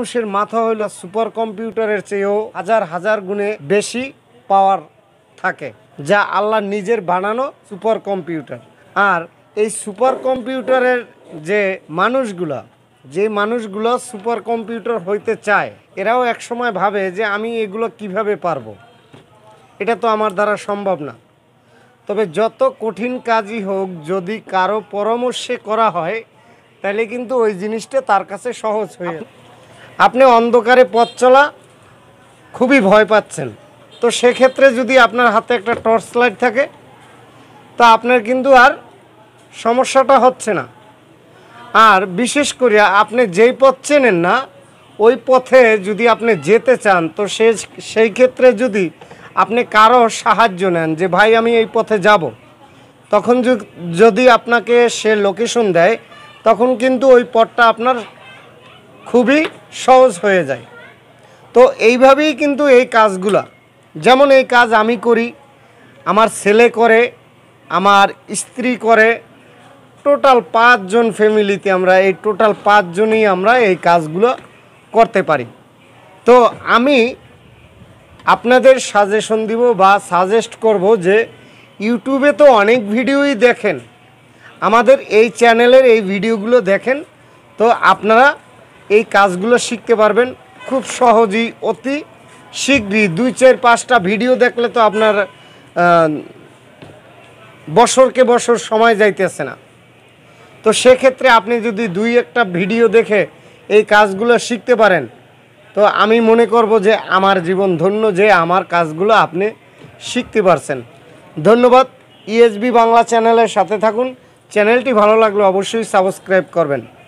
মানুষের মাথা হইল সুপার কম্পিউটারের চেয়েও হাজার হাজার গুণে বেশি পাওয়ার থাকে যা আল্লাহ নিজের বানানো সুপার কম্পিউটার আর এই সুপার কম্পিউটারের যে মানুষগুলা যে মানুষগুলো সুপার কম্পিউটার হইতে চায় এরাও একসময় ভাবে যে আমি এগুলো কিভাবে পারবো এটা তো আমার দ্বারা সম্ভব না তবে যত কঠিন কাজই হোক যদি কারো পরামর্শে করা হয় তাহলে কিন্তু ওই জিনিসটা তার কাছে সহজ হয়ে আপনি অন্ধকারে পথ চলা খুবই ভয় পাচ্ছেন তো সেক্ষেত্রে যদি আপনার হাতে একটা টর্চ লাইট থাকে তা আপনার কিন্তু আর সমস্যাটা হচ্ছে না আর বিশেষ করে আপনি যেই পথ চেনেন না ওই পথে যদি আপনি যেতে চান তো সে সেই ক্ষেত্রে যদি আপনি কারো সাহায্য নেন যে ভাই আমি এই পথে যাব তখন যদি আপনাকে সে লোকেশন দেয় তখন কিন্তু ওই পথটা আপনার খুবই সহজ হয়ে যায় তো এইভাবেই কিন্তু এই কাজগুলা যেমন এই কাজ আমি করি আমার ছেলে করে আমার স্ত্রী করে টোটাল পাঁচজন ফ্যামিলিতে আমরা এই টোটাল পাঁচজনই আমরা এই কাজগুলো করতে পারি তো আমি আপনাদের সাজেশন দিব বা সাজেস্ট করব যে ইউটিউবে তো অনেক ভিডিওই দেখেন আমাদের এই চ্যানেলের এই ভিডিওগুলো দেখেন তো আপনারা এই কাজগুলো শিখতে পারবেন খুব সহজেই অতি শীঘ্রই দুই চার পাঁচটা ভিডিও দেখলে তো আপনার বছরকে বছর সময় যাইতেছে না তো সেক্ষেত্রে আপনি যদি দুই একটা ভিডিও দেখে এই কাজগুলো শিখতে পারেন তো আমি মনে করব যে আমার জীবন ধন্য যে আমার কাজগুলো আপনি শিখতে পারছেন ধন্যবাদ ইএসবি e বাংলা চ্যানেলের সাথে থাকুন চ্যানেলটি ভালো লাগলে অবশ্যই সাবস্ক্রাইব করবেন